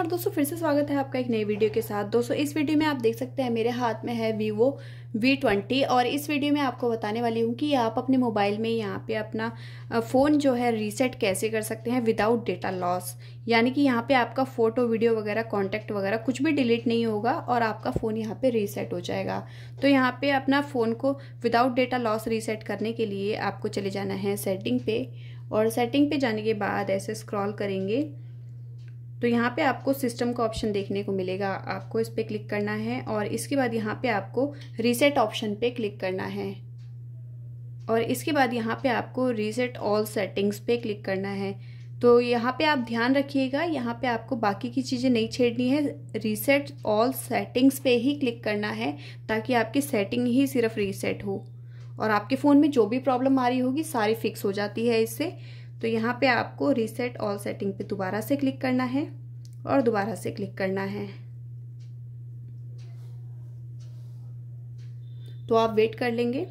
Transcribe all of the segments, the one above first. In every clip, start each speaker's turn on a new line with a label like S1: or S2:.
S1: नमस्कार दोस्तों फिर से स्वागत है आपका एक नई वीडियो के साथ दोस्तों इस वीडियो में आप देख सकते हैं मेरे हाथ में है वीवो V20 और इस वीडियो में आपको बताने वाली हूँ कि आप अपने मोबाइल में यहाँ पे अपना फ़ोन जो है रीसेट कैसे कर सकते हैं विदाउट डेटा लॉस यानी कि यहाँ पे आपका फ़ोटो वीडियो वगैरह कॉन्टैक्ट वगैरह कुछ भी डिलीट नहीं होगा और आपका फ़ोन यहाँ पे रीसेट हो जाएगा तो यहाँ पे अपना फ़ोन को विदाउट डेटा लॉस रीसेट करने के लिए आपको चले जाना है सेटिंग पे और सेटिंग पे जाने के बाद ऐसे स्क्रॉल करेंगे तो यहाँ पे आपको सिस्टम का ऑप्शन देखने को मिलेगा आपको इस पर क्लिक करना है और इसके बाद यहाँ पे आपको रीसेट ऑप्शन पे क्लिक करना है और इसके बाद यहाँ पे आपको रीसेट ऑल सेटिंग्स पे क्लिक करना है तो यहाँ पे आप ध्यान रखिएगा यहाँ पे आपको बाकी की चीज़ें नहीं छेड़नी है रीसेट ऑल सेटिंग्स पे ही क्लिक करना है ताकि आपकी सेटिंग ही सिर्फ रीसेट हो और आपके फ़ोन में जो भी प्रॉब्लम आ रही होगी सारी फिक्स हो जाती है इससे तो यहाँ पे आपको रीसेट ऑल सेटिंग पे दोबारा से क्लिक करना है और दोबारा से क्लिक करना है तो आप वेट कर लेंगे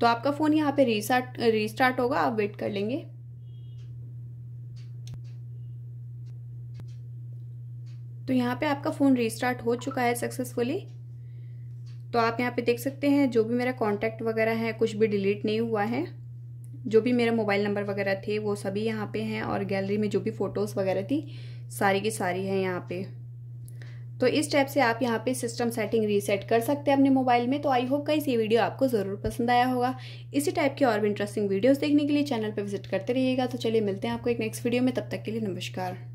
S1: तो आपका फ़ोन यहाँ पे रीसेट रीस्टार्ट होगा आप वेट कर लेंगे तो यहाँ पे आपका फ़ोन रीस्टार्ट हो चुका है सक्सेसफुली तो आप यहाँ पे देख सकते हैं जो भी मेरा कांटेक्ट वगैरह है कुछ भी डिलीट नहीं हुआ है जो भी मेरा मोबाइल नंबर वगैरह थे वो सभी यहाँ पे हैं और गैलरी में जो भी फ़ोटोज़ वगैरह थी सारी की सारी हैं यहाँ पे तो इस टाइप से आप यहाँ पे सिस्टम सेटिंग रीसेट कर सकते हैं अपने मोबाइल में तो आई होप का ये वीडियो आपको ज़रूर पसंद आया होगा इसी टाइप के और भी इंटरेस्टिंग वीडियोज़ देखने के लिए चैनल पर विजिट करते रहिएगा तो चलिए मिलते हैं आपको एक नेक्स्ट वीडियो में तब तक के लिए नमस्कार